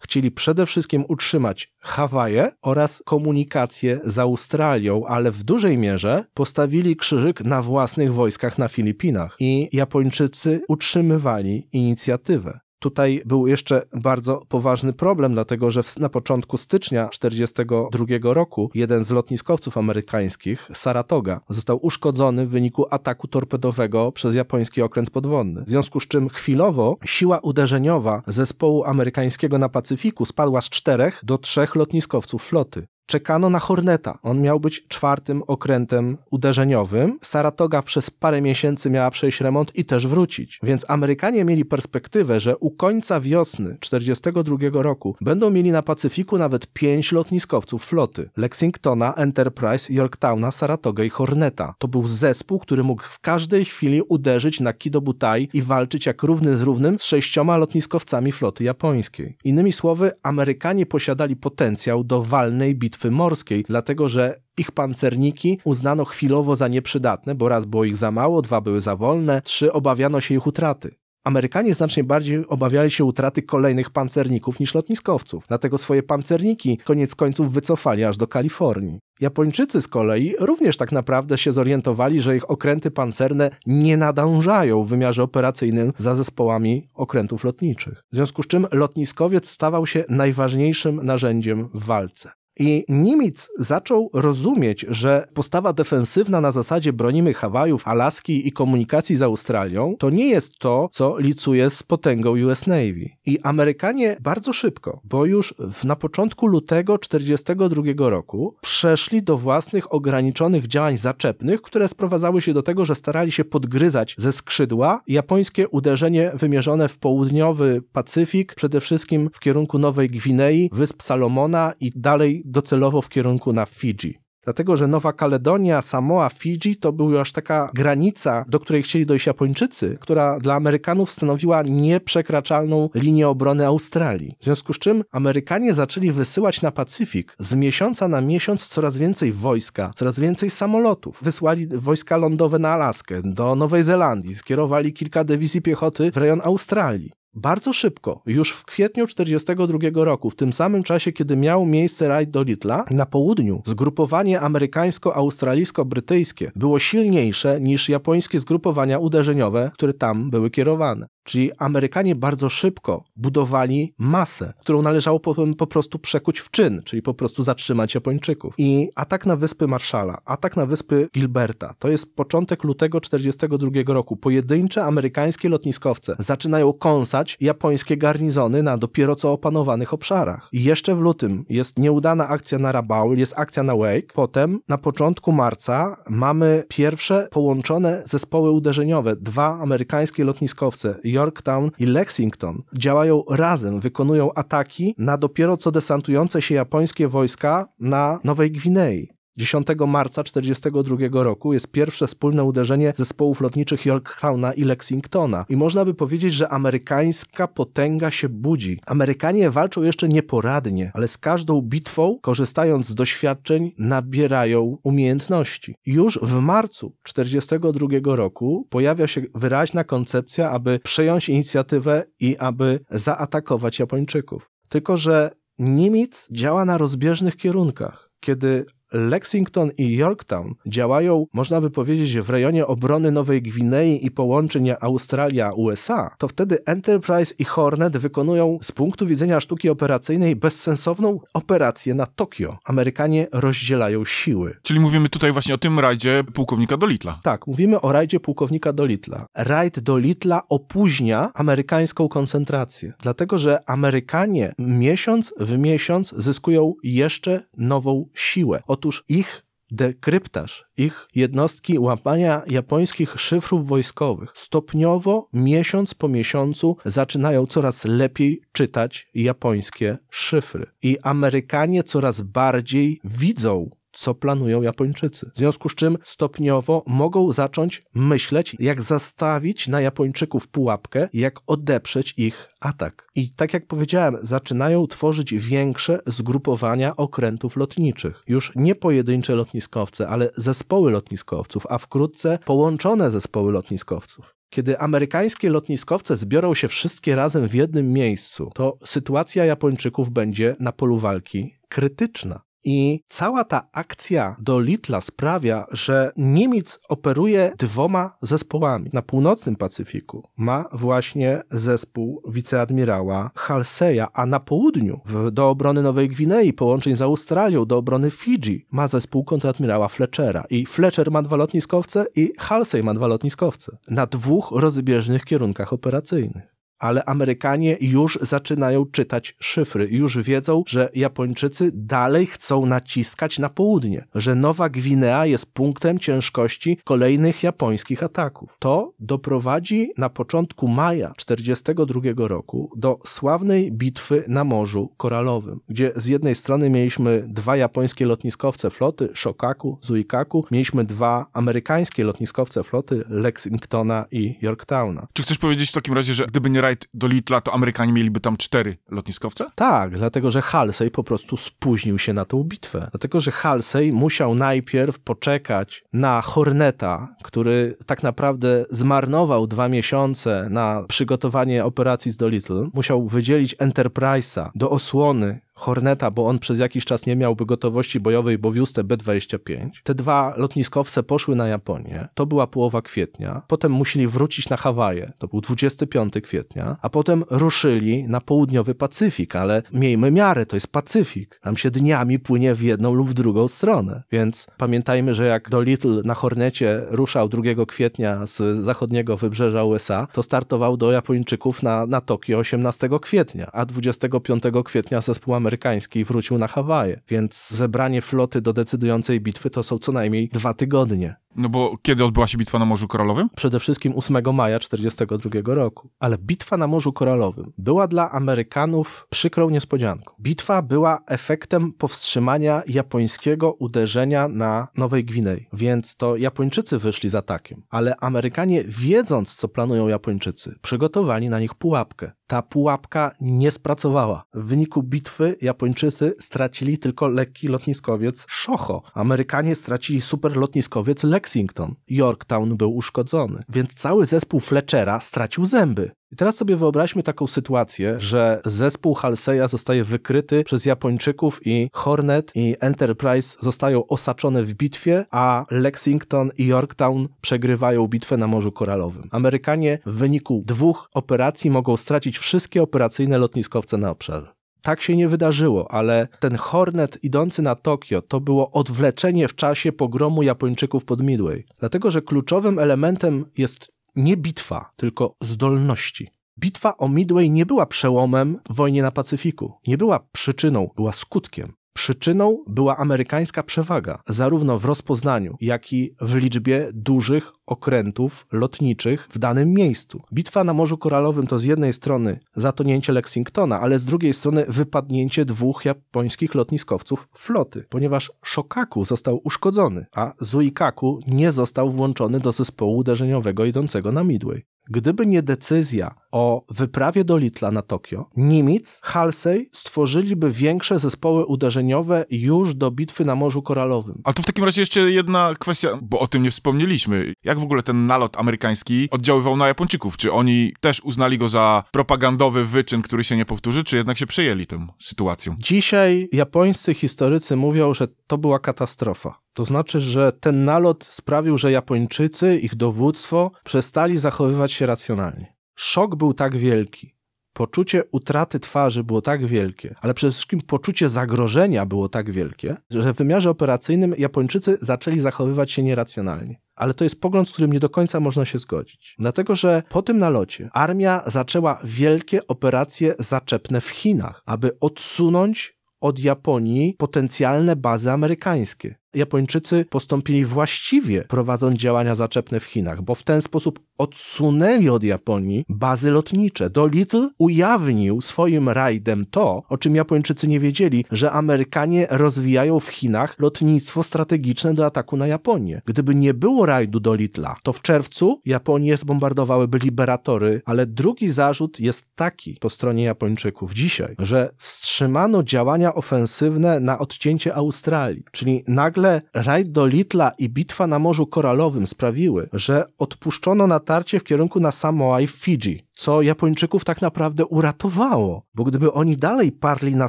Speaker 2: Chcieli przede wszystkim utrzymać Hawaje oraz komunikację z Australią, ale w dużej mierze postawili krzyżyk na własnych wojskach na Filipinach i Japończycy utrzymywali inicjatywę. Tutaj był jeszcze bardzo poważny problem, dlatego że na początku stycznia 1942 roku jeden z lotniskowców amerykańskich, Saratoga, został uszkodzony w wyniku ataku torpedowego przez japoński okręt podwodny. W związku z czym chwilowo siła uderzeniowa zespołu amerykańskiego na Pacyfiku spadła z czterech do trzech lotniskowców floty czekano na Horneta. On miał być czwartym okrętem uderzeniowym. Saratoga przez parę miesięcy miała przejść remont i też wrócić. Więc Amerykanie mieli perspektywę, że u końca wiosny 1942 roku będą mieli na Pacyfiku nawet pięć lotniskowców floty: Lexingtona, Enterprise, Yorktowna, Saratoga i Horneta. To był zespół, który mógł w każdej chwili uderzyć na Kidobutai i walczyć jak równy z równym z sześcioma lotniskowcami floty japońskiej. Innymi słowy, Amerykanie posiadali potencjał do walnej bitwy bitwy morskiej, dlatego że ich pancerniki uznano chwilowo za nieprzydatne, bo raz było ich za mało, dwa były za wolne, trzy obawiano się ich utraty. Amerykanie znacznie bardziej obawiali się utraty kolejnych pancerników niż lotniskowców, dlatego swoje pancerniki koniec końców wycofali aż do Kalifornii. Japończycy z kolei również tak naprawdę się zorientowali, że ich okręty pancerne nie nadążają w wymiarze operacyjnym za zespołami okrętów lotniczych. W związku z czym lotniskowiec stawał się najważniejszym narzędziem w walce. I Nimitz zaczął rozumieć, że postawa defensywna na zasadzie bronimy Hawajów, Alaski i komunikacji z Australią to nie jest to, co licuje z potęgą US Navy. I Amerykanie bardzo szybko, bo już na początku lutego 1942 roku przeszli do własnych ograniczonych działań zaczepnych, które sprowadzały się do tego, że starali się podgryzać ze skrzydła japońskie uderzenie wymierzone w południowy Pacyfik, przede wszystkim w kierunku Nowej Gwinei, Wysp Salomona i dalej docelowo w kierunku na Fidżi. Dlatego, że Nowa Kaledonia, Samoa, Fidżi to była już taka granica, do której chcieli dojść Japończycy, która dla Amerykanów stanowiła nieprzekraczalną linię obrony Australii. W związku z czym Amerykanie zaczęli wysyłać na Pacyfik z miesiąca na miesiąc coraz więcej wojska, coraz więcej samolotów. Wysłali wojska lądowe na Alaskę, do Nowej Zelandii, skierowali kilka dywizji piechoty w rejon Australii. Bardzo szybko, już w kwietniu 1942 roku, w tym samym czasie, kiedy miał miejsce rajd do Litla, na południu zgrupowanie amerykańsko-australijsko-brytyjskie było silniejsze niż japońskie zgrupowania uderzeniowe, które tam były kierowane. Czyli Amerykanie bardzo szybko budowali masę, którą należało po, po, prostu przekuć w czyn, czyli po prostu zatrzymać Japończyków. I atak na wyspy Marszala, atak na wyspy Gilberta, to jest początek lutego 1942 roku. Pojedyncze amerykańskie lotniskowce zaczynają kąsać japońskie garnizony na dopiero co opanowanych obszarach. I jeszcze w lutym jest nieudana akcja na Rabaul, jest akcja na Wake. Potem na początku marca mamy pierwsze połączone zespoły uderzeniowe, dwa amerykańskie lotniskowce Yorktown i Lexington działają razem, wykonują ataki na dopiero co desantujące się japońskie wojska na Nowej Gwinei. 10 marca 1942 roku jest pierwsze wspólne uderzenie zespołów lotniczych Yorktowna i Lexingtona. I można by powiedzieć, że amerykańska potęga się budzi. Amerykanie walczą jeszcze nieporadnie, ale z każdą bitwą, korzystając z doświadczeń, nabierają umiejętności. Już w marcu 1942 roku pojawia się wyraźna koncepcja, aby przejąć inicjatywę i aby zaatakować Japończyków. Tylko, że Niemiec działa na rozbieżnych kierunkach kiedy Lexington i Yorktown działają, można by powiedzieć, w rejonie obrony Nowej Gwinei i połączeń Australia-USA, to wtedy Enterprise i Hornet wykonują z punktu widzenia sztuki operacyjnej bezsensowną operację na Tokio. Amerykanie rozdzielają siły.
Speaker 1: Czyli mówimy tutaj właśnie o tym rajdzie pułkownika Dolitla.
Speaker 2: Tak, mówimy o rajdzie pułkownika Dolitla. Rajd Dolitla opóźnia amerykańską koncentrację, dlatego że Amerykanie miesiąc w miesiąc zyskują jeszcze nową siłę. Od Otóż ich dekryptaż ich jednostki łapania japońskich szyfrów wojskowych. Stopniowo, miesiąc po miesiącu, zaczynają coraz lepiej czytać japońskie szyfry. I Amerykanie coraz bardziej widzą co planują Japończycy. W związku z czym stopniowo mogą zacząć myśleć, jak zastawić na Japończyków pułapkę, jak odeprzeć ich atak. I tak jak powiedziałem, zaczynają tworzyć większe zgrupowania okrętów lotniczych. Już nie pojedyncze lotniskowce, ale zespoły lotniskowców, a wkrótce połączone zespoły lotniskowców. Kiedy amerykańskie lotniskowce zbiorą się wszystkie razem w jednym miejscu, to sytuacja Japończyków będzie na polu walki krytyczna. I cała ta akcja do Litla sprawia, że Niemiec operuje dwoma zespołami. Na północnym Pacyfiku ma właśnie zespół wiceadmirała Halseya, a na południu, w, do obrony Nowej Gwinei, połączeń z Australią, do obrony Fidżi, ma zespół kontradmirała Fletchera. I Fletcher ma dwa lotniskowce i Halsey ma dwa lotniskowce. Na dwóch rozbieżnych kierunkach operacyjnych ale Amerykanie już zaczynają czytać szyfry, już wiedzą, że Japończycy dalej chcą naciskać na południe, że Nowa Gwinea jest punktem ciężkości kolejnych japońskich ataków. To doprowadzi na początku maja 1942 roku do sławnej bitwy na Morzu Koralowym, gdzie z jednej strony mieliśmy dwa japońskie lotniskowce floty, Shokaku, Zuikaku, mieliśmy dwa amerykańskie lotniskowce floty, Lexingtona i Yorktowna.
Speaker 1: Czy chcesz powiedzieć w takim razie, że gdyby nie raj do Litla, to Amerykanie mieliby tam cztery
Speaker 2: lotniskowce? Tak, dlatego że Halsey po prostu spóźnił się na tą bitwę. Dlatego, że Halsey musiał najpierw poczekać na Horneta, który tak naprawdę zmarnował dwa miesiące na przygotowanie operacji z Little. Musiał wydzielić Enterprise'a do osłony, Horneta, bo on przez jakiś czas nie miałby gotowości bojowej, bo wiózł te B-25. Te dwa lotniskowce poszły na Japonię. To była połowa kwietnia. Potem musieli wrócić na Hawaje. To był 25 kwietnia. A potem ruszyli na południowy Pacyfik, ale miejmy miarę, to jest Pacyfik. Tam się dniami płynie w jedną lub w drugą stronę. Więc pamiętajmy, że jak do Little na Hornecie ruszał 2 kwietnia z zachodniego wybrzeża USA, to startował do Japończyków na, na Tokio 18 kwietnia, a 25 kwietnia zespołami amerykańskiej wrócił na Hawaje, więc zebranie floty do decydującej bitwy to są co najmniej dwa tygodnie.
Speaker 1: No bo kiedy odbyła się bitwa na Morzu Koralowym? Przede
Speaker 2: wszystkim 8 maja 1942 roku. Ale bitwa na Morzu Koralowym była dla Amerykanów przykrą niespodzianką. Bitwa była efektem powstrzymania japońskiego uderzenia na Nowej Gwinei, więc to Japończycy wyszli z atakiem. Ale Amerykanie, wiedząc co planują Japończycy, przygotowali na nich pułapkę. Ta pułapka nie spracowała. W wyniku bitwy Japończycy stracili tylko lekki lotniskowiec Shoho. Amerykanie stracili super lotniskowiec Lek Lexington. Yorktown był uszkodzony, więc cały zespół Fletchera stracił zęby. I teraz sobie wyobraźmy taką sytuację, że zespół Halseya zostaje wykryty przez Japończyków i Hornet i Enterprise zostają osaczone w bitwie, a Lexington i Yorktown przegrywają bitwę na Morzu Koralowym. Amerykanie w wyniku dwóch operacji mogą stracić wszystkie operacyjne lotniskowce na obszarze. Tak się nie wydarzyło, ale ten Hornet idący na Tokio to było odwleczenie w czasie pogromu Japończyków pod Midway. Dlatego, że kluczowym elementem jest nie bitwa, tylko zdolności. Bitwa o Midway nie była przełomem w wojnie na Pacyfiku. Nie była przyczyną, była skutkiem. Przyczyną była amerykańska przewaga, zarówno w rozpoznaniu, jak i w liczbie dużych okrętów lotniczych w danym miejscu. Bitwa na Morzu Koralowym to z jednej strony zatonięcie Lexingtona, ale z drugiej strony wypadnięcie dwóch japońskich lotniskowców floty, ponieważ Shokaku został uszkodzony, a Zuikaku nie został włączony do zespołu uderzeniowego idącego na Midway. Gdyby nie decyzja o wyprawie do Litla na Tokio, Nimitz, Halsey stworzyliby większe zespoły uderzeniowe już do bitwy na Morzu Koralowym.
Speaker 1: A to w takim razie jeszcze jedna kwestia, bo o tym nie wspomnieliśmy. Jak w ogóle ten nalot amerykański oddziaływał na Japończyków? Czy oni też uznali go za propagandowy wyczyn, który się nie powtórzy, czy jednak się przejęli tą sytuacją?
Speaker 2: Dzisiaj japońscy historycy mówią, że to była katastrofa. To znaczy, że ten nalot sprawił, że Japończycy, ich dowództwo przestali zachowywać się racjonalnie. Szok był tak wielki, poczucie utraty twarzy było tak wielkie, ale przede wszystkim poczucie zagrożenia było tak wielkie, że w wymiarze operacyjnym Japończycy zaczęli zachowywać się nieracjonalnie. Ale to jest pogląd, z którym nie do końca można się zgodzić. Dlatego, że po tym nalocie armia zaczęła wielkie operacje zaczepne w Chinach, aby odsunąć od Japonii potencjalne bazy amerykańskie. Japończycy postąpili właściwie, prowadząc działania zaczepne w Chinach, bo w ten sposób odsunęli od Japonii bazy lotnicze. Do Little ujawnił swoim rajdem to, o czym Japończycy nie wiedzieli, że Amerykanie rozwijają w Chinach lotnictwo strategiczne do ataku na Japonię. Gdyby nie było rajdu do Litla, to w czerwcu Japonię zbombardowałyby liberatory, ale drugi zarzut jest taki po stronie Japończyków dzisiaj, że wstrzymano działania ofensywne na odcięcie Australii, czyli nagle nagle rajd do Litla i bitwa na Morzu Koralowym sprawiły, że odpuszczono natarcie w kierunku na Samoa i Fidżi co Japończyków tak naprawdę uratowało, bo gdyby oni dalej parli na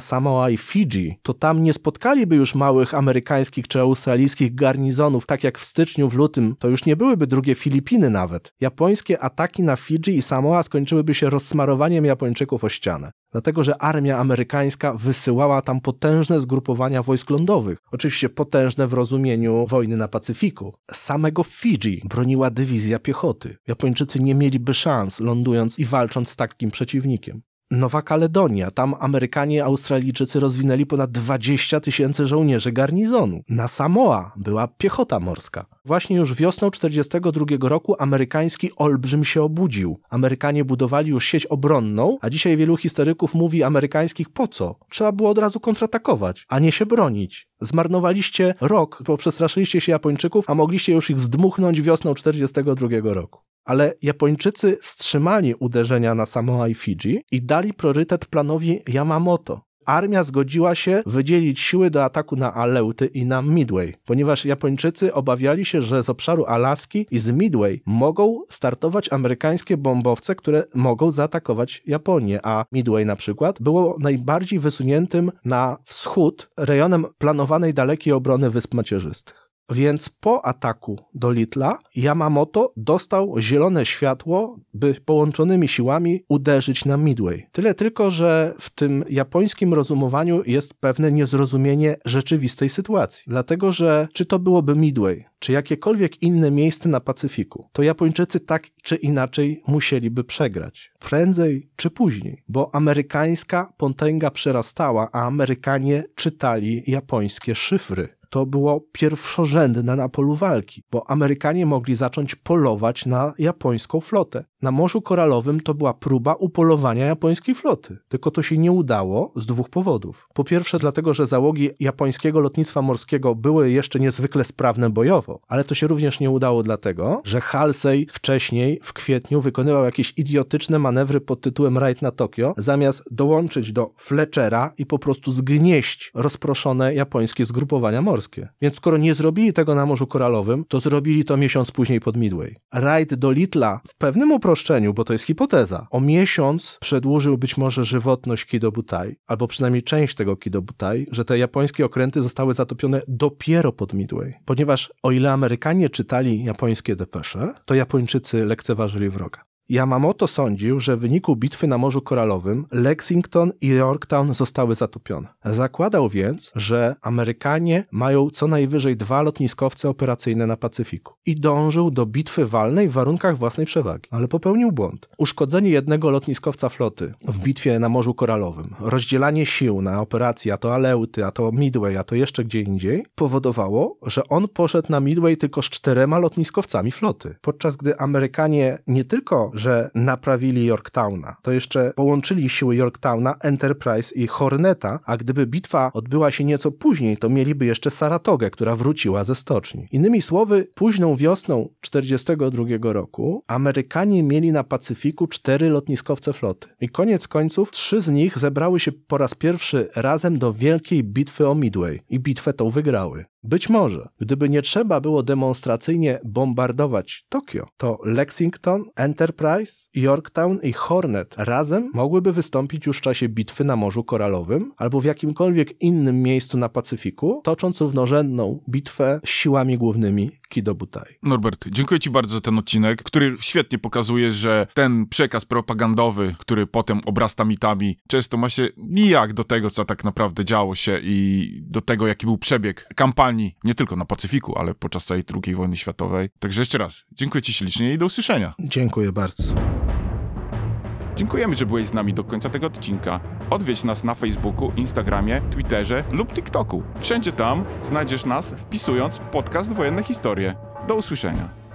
Speaker 2: Samoa i Fidżi, to tam nie spotkaliby już małych amerykańskich czy australijskich garnizonów, tak jak w styczniu, w lutym, to już nie byłyby drugie Filipiny nawet. Japońskie ataki na Fidżi i Samoa skończyłyby się rozsmarowaniem Japończyków o ścianę dlatego że armia amerykańska wysyłała tam potężne zgrupowania wojsk lądowych, oczywiście potężne w rozumieniu wojny na Pacyfiku. Samego Fidżi broniła dywizja piechoty. Japończycy nie mieliby szans lądując i walcząc z takim przeciwnikiem. Nowa Kaledonia. Tam Amerykanie i Australijczycy rozwinęli ponad 20 tysięcy żołnierzy garnizonu. Na Samoa była piechota morska. Właśnie już wiosną 1942 roku amerykański olbrzym się obudził. Amerykanie budowali już sieć obronną, a dzisiaj wielu historyków mówi amerykańskich po co? Trzeba było od razu kontratakować, a nie się bronić. Zmarnowaliście rok, bo przestraszyliście się Japończyków, a mogliście już ich zdmuchnąć wiosną 1942 roku. Ale Japończycy wstrzymali uderzenia na Samoa i Fidżi i dali priorytet planowi Yamamoto armia zgodziła się wydzielić siły do ataku na Aleuty i na Midway, ponieważ Japończycy obawiali się, że z obszaru Alaski i z Midway mogą startować amerykańskie bombowce, które mogą zaatakować Japonię, a Midway na przykład było najbardziej wysuniętym na wschód rejonem planowanej dalekiej obrony Wysp Macierzystych. Więc po ataku do Litla Yamamoto dostał zielone światło, by połączonymi siłami uderzyć na Midway. Tyle tylko, że w tym japońskim rozumowaniu jest pewne niezrozumienie rzeczywistej sytuacji. Dlatego, że czy to byłoby Midway, czy jakiekolwiek inne miejsce na Pacyfiku, to Japończycy tak czy inaczej musieliby przegrać. Prędzej czy później, bo amerykańska potęga przerastała, a Amerykanie czytali japońskie szyfry to było pierwszorzędne na polu walki, bo Amerykanie mogli zacząć polować na japońską flotę. Na Morzu Koralowym to była próba upolowania japońskiej floty, tylko to się nie udało z dwóch powodów. Po pierwsze, dlatego, że załogi japońskiego lotnictwa morskiego były jeszcze niezwykle sprawne bojowo, ale to się również nie udało dlatego, że Halsey wcześniej, w kwietniu, wykonywał jakieś idiotyczne manewry pod tytułem Raid na Tokio, zamiast dołączyć do Fletchera i po prostu zgnieść rozproszone japońskie zgrupowania morskie morskie. Więc skoro nie zrobili tego na Morzu Koralowym, to zrobili to miesiąc później pod Midway. Rajd do Litla w pewnym uproszczeniu, bo to jest hipoteza, o miesiąc przedłużył być może żywotność Kidobutai, albo przynajmniej część tego Kidobutai, że te japońskie okręty zostały zatopione dopiero pod Midway. Ponieważ o ile Amerykanie czytali japońskie depesze, to Japończycy lekceważyli wroga. Yamamoto sądził, że w wyniku bitwy na Morzu Koralowym Lexington i Yorktown zostały zatopione. Zakładał więc, że Amerykanie mają co najwyżej dwa lotniskowce operacyjne na Pacyfiku i dążył do bitwy walnej w warunkach własnej przewagi. Ale popełnił błąd. Uszkodzenie jednego lotniskowca floty w bitwie na Morzu Koralowym, rozdzielanie sił na operacje, a to Aleuty, a to Midway, a to jeszcze gdzie indziej, powodowało, że on poszedł na Midway tylko z czterema lotniskowcami floty. Podczas gdy Amerykanie nie tylko że naprawili Yorktowna. To jeszcze połączyli siły Yorktowna, Enterprise i Horneta, a gdyby bitwa odbyła się nieco później, to mieliby jeszcze Saratogę, która wróciła ze stoczni. Innymi słowy, późną wiosną 1942 roku Amerykanie mieli na Pacyfiku cztery lotniskowce floty. I koniec końców trzy z nich zebrały się po raz pierwszy razem do wielkiej bitwy o Midway i bitwę tą wygrały. Być może, gdyby nie trzeba było demonstracyjnie bombardować Tokio, to Lexington, Enterprise, Yorktown i Hornet razem mogłyby wystąpić już w czasie bitwy na Morzu Koralowym albo w jakimkolwiek innym miejscu na Pacyfiku, tocząc równorzędną bitwę z siłami głównymi Kido Butai.
Speaker 1: Norbert, dziękuję Ci bardzo za ten odcinek, który świetnie pokazuje, że ten przekaz propagandowy, który potem obrasta mitami, często ma się nijak do tego, co tak naprawdę działo się i do tego, jaki był przebieg kampanii nie tylko na Pacyfiku, ale podczas całej II wojny światowej. Także jeszcze raz, dziękuję Ci ślicznie i do usłyszenia.
Speaker 2: Dziękuję bardzo.
Speaker 1: Dziękujemy, że byłeś z nami do końca tego odcinka. Odwiedź nas na Facebooku, Instagramie, Twitterze lub TikToku. Wszędzie tam znajdziesz nas wpisując podcast Wojenne Historie. Do usłyszenia.